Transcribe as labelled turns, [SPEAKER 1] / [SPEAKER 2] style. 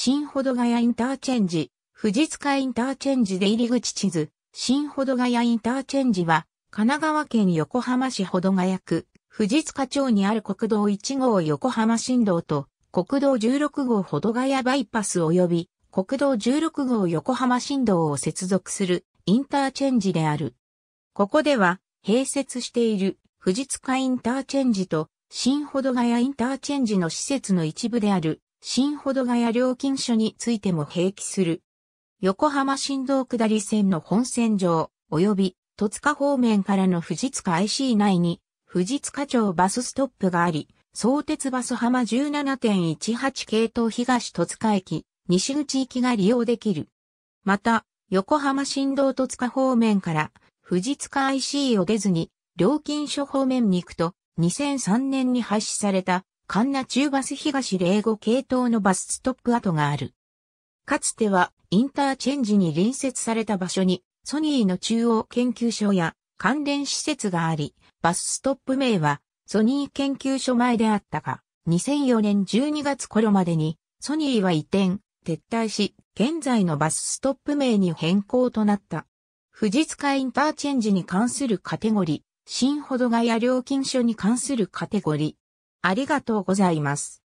[SPEAKER 1] 新ほどがやインターチェンジ、富士塚インターチェンジで入り口地
[SPEAKER 2] 図、新ほどがやインターチェンジは、神奈川県横浜市ほどがや区、富士塚町にある国道1号横浜新道と、国道16号ほどがやバイパス及び、国道16号横浜新道を接続するインターチェンジである。ここでは、併設している富士塚インターチェンジと新ほどがやインターチェンジの施設の一部である新ほどがや料金所についても併記する。横浜新道下り線の本線上、及び戸塚方面からの藤塚 IC 内に、藤塚町バスストップがあり、相鉄バス浜17.18系統東戸塚駅、西口行きが利用できる。また、横浜新道戸塚方面から藤塚 IC を出ずに、料金所方面に行くと、2003年に廃止された神奈中バス東零5系統のバスストップ跡がある。かつてはインターチェンジに隣接された場所にソニーの中央研究所や関連施設があり、バスストップ名はソニー研究所前であったが、2004年12月頃までにソニーは移転、撤退し、現在のバスストップ名に変更となった。富士塚インターチェンジに関するカテゴリー、新ほどがや料金所に
[SPEAKER 1] 関するカテゴリー、ありがとうございます。